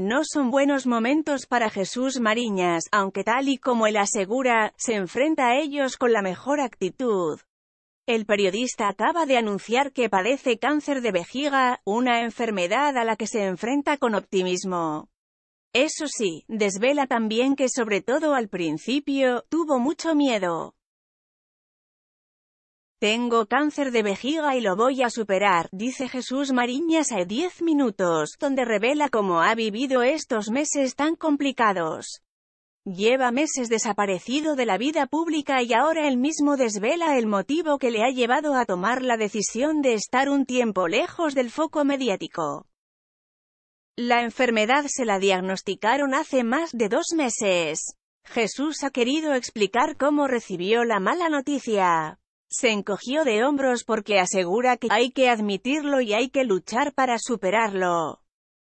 No son buenos momentos para Jesús Mariñas, aunque tal y como él asegura, se enfrenta a ellos con la mejor actitud. El periodista acaba de anunciar que padece cáncer de vejiga, una enfermedad a la que se enfrenta con optimismo. Eso sí, desvela también que sobre todo al principio, tuvo mucho miedo. Tengo cáncer de vejiga y lo voy a superar, dice Jesús Mariñas a Diez minutos, donde revela cómo ha vivido estos meses tan complicados. Lleva meses desaparecido de la vida pública y ahora él mismo desvela el motivo que le ha llevado a tomar la decisión de estar un tiempo lejos del foco mediático. La enfermedad se la diagnosticaron hace más de dos meses. Jesús ha querido explicar cómo recibió la mala noticia. Se encogió de hombros porque asegura que hay que admitirlo y hay que luchar para superarlo.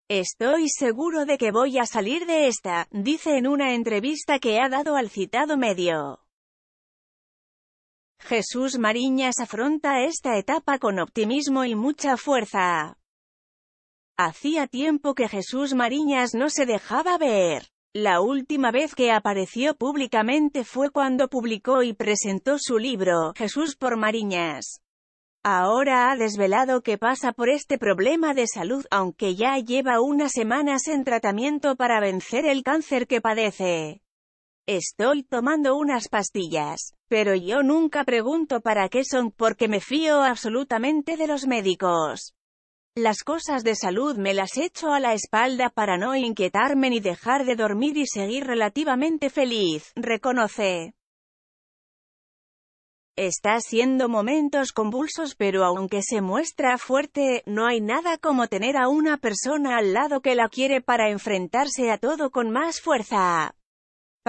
Estoy seguro de que voy a salir de esta, dice en una entrevista que ha dado al citado medio. Jesús Mariñas afronta esta etapa con optimismo y mucha fuerza. Hacía tiempo que Jesús Mariñas no se dejaba ver. La última vez que apareció públicamente fue cuando publicó y presentó su libro, Jesús por Mariñas. Ahora ha desvelado que pasa por este problema de salud, aunque ya lleva unas semanas en tratamiento para vencer el cáncer que padece. Estoy tomando unas pastillas, pero yo nunca pregunto para qué son porque me fío absolutamente de los médicos. Las cosas de salud me las echo a la espalda para no inquietarme ni dejar de dormir y seguir relativamente feliz, reconoce. Está siendo momentos convulsos pero aunque se muestra fuerte, no hay nada como tener a una persona al lado que la quiere para enfrentarse a todo con más fuerza.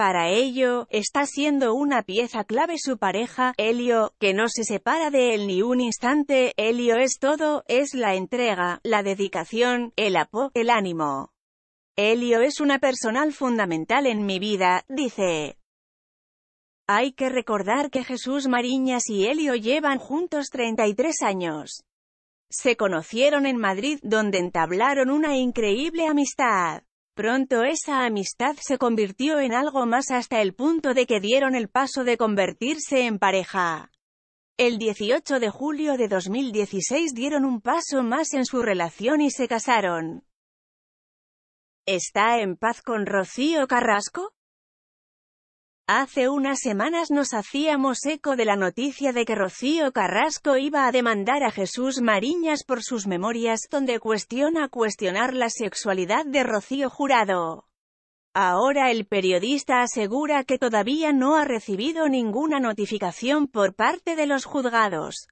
Para ello, está siendo una pieza clave su pareja, Helio, que no se separa de él ni un instante, Helio es todo, es la entrega, la dedicación, el apoyo, el ánimo. Helio es una personal fundamental en mi vida, dice. Hay que recordar que Jesús Mariñas y Helio llevan juntos 33 años. Se conocieron en Madrid, donde entablaron una increíble amistad. Pronto esa amistad se convirtió en algo más hasta el punto de que dieron el paso de convertirse en pareja. El 18 de julio de 2016 dieron un paso más en su relación y se casaron. ¿Está en paz con Rocío Carrasco? Hace unas semanas nos hacíamos eco de la noticia de que Rocío Carrasco iba a demandar a Jesús Mariñas por sus memorias, donde cuestiona cuestionar la sexualidad de Rocío Jurado. Ahora el periodista asegura que todavía no ha recibido ninguna notificación por parte de los juzgados.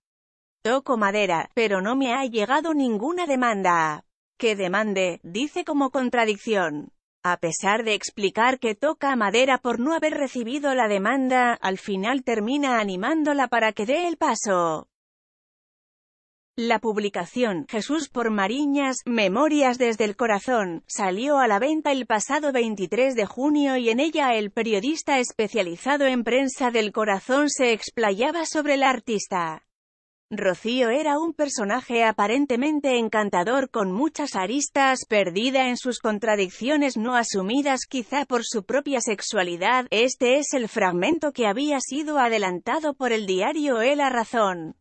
Toco madera, pero no me ha llegado ninguna demanda. Que demande, dice como contradicción. A pesar de explicar que toca madera por no haber recibido la demanda, al final termina animándola para que dé el paso. La publicación Jesús por Mariñas, Memorias desde el Corazón, salió a la venta el pasado 23 de junio y en ella el periodista especializado en prensa del corazón se explayaba sobre el artista. Rocío era un personaje aparentemente encantador con muchas aristas, perdida en sus contradicciones no asumidas quizá por su propia sexualidad. Este es el fragmento que había sido adelantado por el diario El Razón.